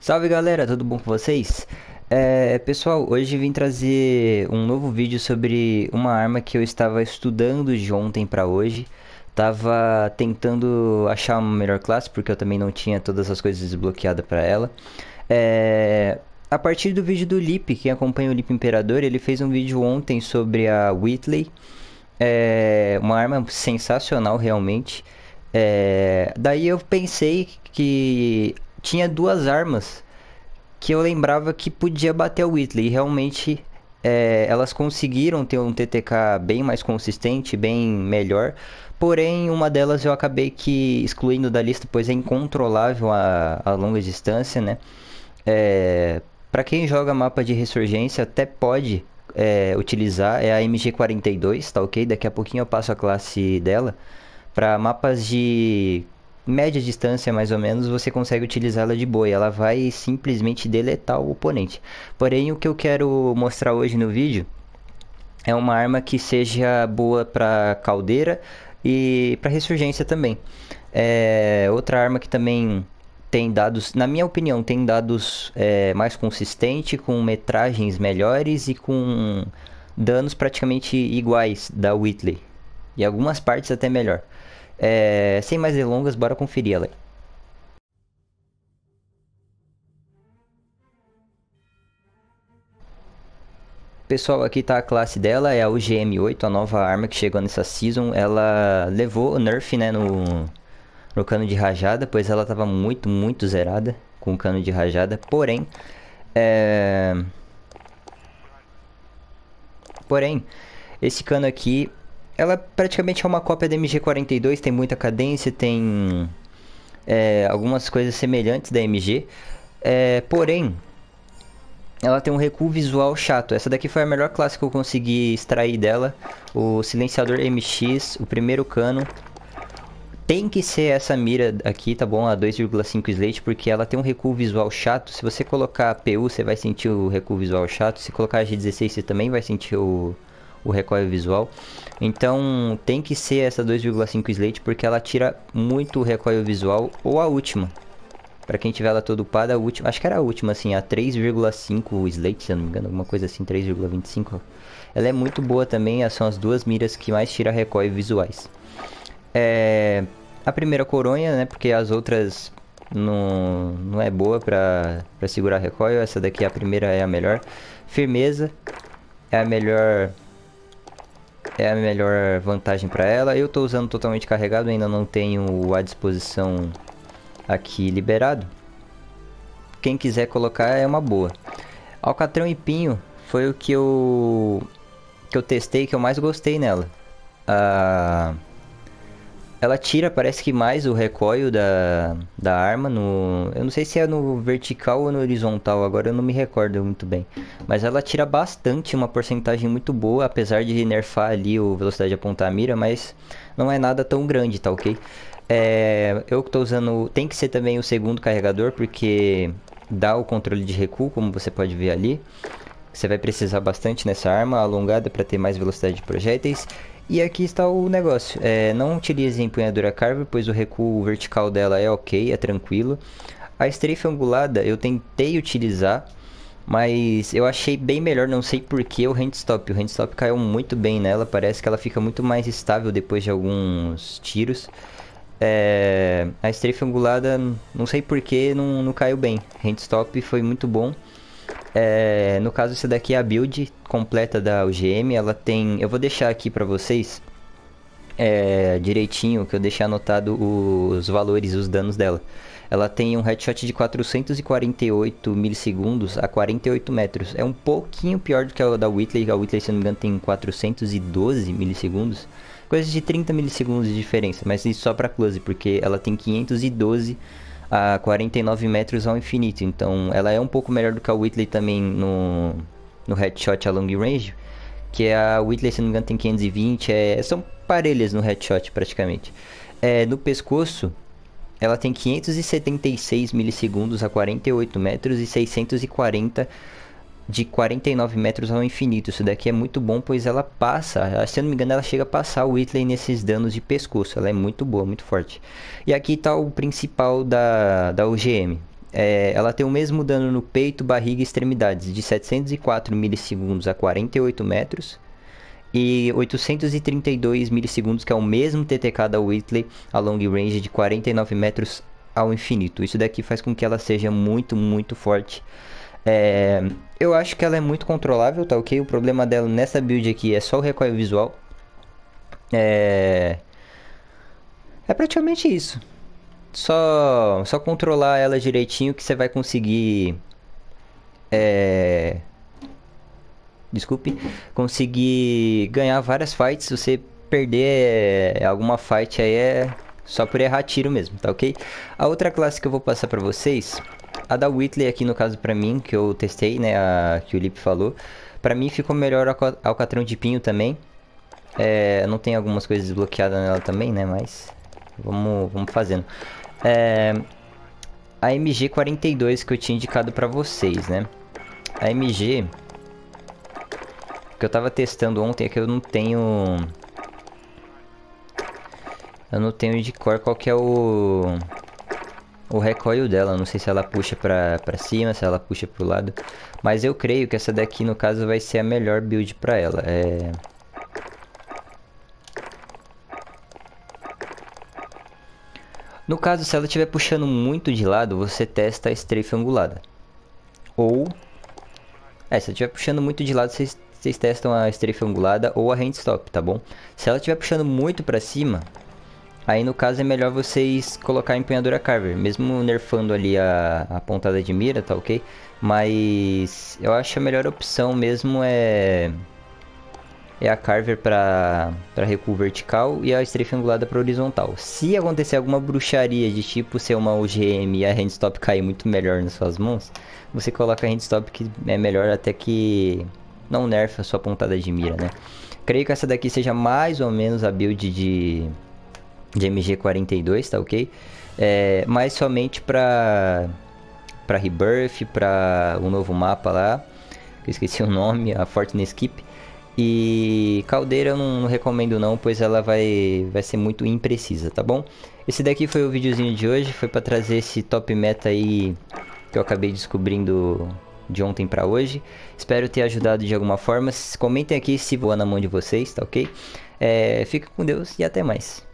Salve galera, tudo bom com vocês? É, pessoal, hoje vim trazer um novo vídeo sobre uma arma que eu estava estudando de ontem para hoje. Tava tentando achar uma melhor classe, porque eu também não tinha todas as coisas desbloqueadas para ela. É, a partir do vídeo do Lip, quem acompanha o Lip Imperador, ele fez um vídeo ontem sobre a Whitley. É, uma arma sensacional realmente. É, daí eu pensei que tinha duas armas que eu lembrava que podia bater o Whitley. E realmente é, elas conseguiram ter um TTK bem mais consistente, bem melhor. Porém, uma delas eu acabei que excluindo da lista, pois é incontrolável a, a longa distância, né? É, para quem joga mapa de ressurgência, até pode é, utilizar, é a MG42, tá ok? Daqui a pouquinho eu passo a classe dela. Para mapas de média distância mais ou menos, você consegue utilizá-la de boa. Ela vai simplesmente deletar o oponente. Porém, o que eu quero mostrar hoje no vídeo é uma arma que seja boa para caldeira e para ressurgência também. É, outra arma que também tem dados, na minha opinião, tem dados é, mais consistente, com metragens melhores e com danos praticamente iguais da Whitley. E algumas partes até melhor. É, sem mais delongas, bora conferir ela. Pessoal, aqui tá a classe dela, é a UGM-8, a nova arma que chegou nessa season. Ela levou o nerf, né, no, no cano de rajada, pois ela tava muito, muito zerada com o cano de rajada. Porém, é... Porém, esse cano aqui ela praticamente é uma cópia da MG42, tem muita cadência, tem é, algumas coisas semelhantes da MG. É, porém, ela tem um recuo visual chato. Essa daqui foi a melhor classe que eu consegui extrair dela. O silenciador MX, o primeiro cano. Tem que ser essa mira aqui, tá bom? A 2,5 slate, porque ela tem um recuo visual chato. Se você colocar PU, você vai sentir o recuo visual chato. Se colocar G16, você também vai sentir o, o recoil visual. Então tem que ser essa 2,5 Slate porque ela tira muito o recoil visual ou a última. Pra quem tiver ela toda upada, a última, acho que era a última assim, a 3,5 Slate, se eu não me engano, alguma coisa assim, 3,25. Ela é muito boa também, são as duas miras que mais tira recoil visuais. É, a primeira coronha, né, porque as outras não, não é boa pra, pra segurar recoil, essa daqui a primeira é a melhor. Firmeza é a melhor é a melhor vantagem para ela. Eu estou usando totalmente carregado, ainda não tenho a disposição aqui liberado. Quem quiser colocar é uma boa. Alcatrão e pinho foi o que eu que eu testei que eu mais gostei nela. Ah, ela tira, parece que mais o recoil da, da arma no... Eu não sei se é no vertical ou no horizontal, agora eu não me recordo muito bem. Mas ela tira bastante, uma porcentagem muito boa, apesar de nerfar ali o velocidade de apontar a mira, mas não é nada tão grande, tá ok? É, eu que tô usando... Tem que ser também o segundo carregador, porque dá o controle de recuo, como você pode ver ali. Você vai precisar bastante nessa arma alongada para ter mais velocidade de projéteis. E aqui está o negócio, é, não utilize empunhadura carve, pois o recuo vertical dela é ok, é tranquilo. A strafe angulada eu tentei utilizar, mas eu achei bem melhor, não sei porquê, o handstop. O handstop caiu muito bem nela, parece que ela fica muito mais estável depois de alguns tiros. É, a strafe angulada, não sei porquê, não, não caiu bem. Handstop foi muito bom. É, no caso, essa daqui é a build completa da UGM. Ela tem. Eu vou deixar aqui para vocês é, direitinho que eu deixei anotado os valores, os danos dela. Ela tem um headshot de 448 milissegundos a 48 metros. É um pouquinho pior do que a da Whitley. A Whitley, se não me engano, tem 412 milissegundos. Coisa de 30 milissegundos de diferença, mas isso só para close, porque ela tem 512 milissegundos a 49 metros ao infinito. Então ela é um pouco melhor do que a Whitley também no, no headshot a long range. Que é a Whitley, se não me engano, tem 520. É, são parelhas no headshot praticamente. É, no pescoço, ela tem 576 milissegundos a 48 metros e 640 metros de 49 metros ao infinito. Isso daqui é muito bom, pois ela passa, se eu não me engano, ela chega a passar o Whitley nesses danos de pescoço. Ela é muito boa, muito forte. E aqui está o principal da, da UGM. É, ela tem o mesmo dano no peito, barriga e extremidades, de 704 milissegundos a 48 metros. E 832 milissegundos, que é o mesmo TTK da Whitley, a long range de 49 metros ao infinito. Isso daqui faz com que ela seja muito, muito forte. É, eu acho que ela é muito controlável, tá ok? O problema dela nessa build aqui é só o recoil visual. É, é praticamente isso. Só, só controlar ela direitinho que você vai conseguir... É, desculpe. Conseguir ganhar várias fights. Se você perder é, alguma fight aí é só por errar tiro mesmo, tá ok? A outra classe que eu vou passar pra vocês a da Whitley aqui, no caso, pra mim, que eu testei, né, a, que o Lip falou, pra mim ficou melhor a alcatrão de pinho também. É, não tem algumas coisas desbloqueadas nela também, né, mas vamos, vamos fazendo. É, a MG42 que eu tinha indicado pra vocês, né. A MG que eu tava testando ontem é que eu não tenho... Eu não tenho de cor qual que é o o recoil dela. Não sei se ela puxa pra, pra cima, se ela puxa pro lado. Mas eu creio que essa daqui, no caso, vai ser a melhor build pra ela. É... No caso, se ela estiver puxando muito de lado, você testa a strafe angulada. Ou... É, se ela estiver puxando muito de lado, vocês, testam a strafe angulada ou a handstop, tá bom? Se ela estiver puxando muito pra cima, Aí no caso é melhor vocês colocar a empunhadura carver, mesmo nerfando ali a, a pontada de mira, tá ok? Mas eu acho a melhor opção mesmo é é a carver para recuo vertical e a strafe angulada para horizontal. Se acontecer alguma bruxaria de tipo ser uma UGM e a handstop cair muito melhor nas suas mãos, você coloca a handstop que é melhor até que não nerfa a sua pontada de mira, né? Creio que essa daqui seja mais ou menos a build de de MG42, tá ok? É, mas somente pra, pra Rebirth, pra um novo mapa lá, que eu esqueci o nome, a Fortune Skip. E caldeira eu não, não, recomendo não, pois ela vai, vai ser muito imprecisa, tá bom? Esse daqui foi o videozinho de hoje, foi para trazer esse top meta aí que eu acabei descobrindo de ontem para hoje. Espero ter ajudado de alguma forma. Comentem aqui se voa na mão de vocês, tá ok? É, fica com Deus e até mais.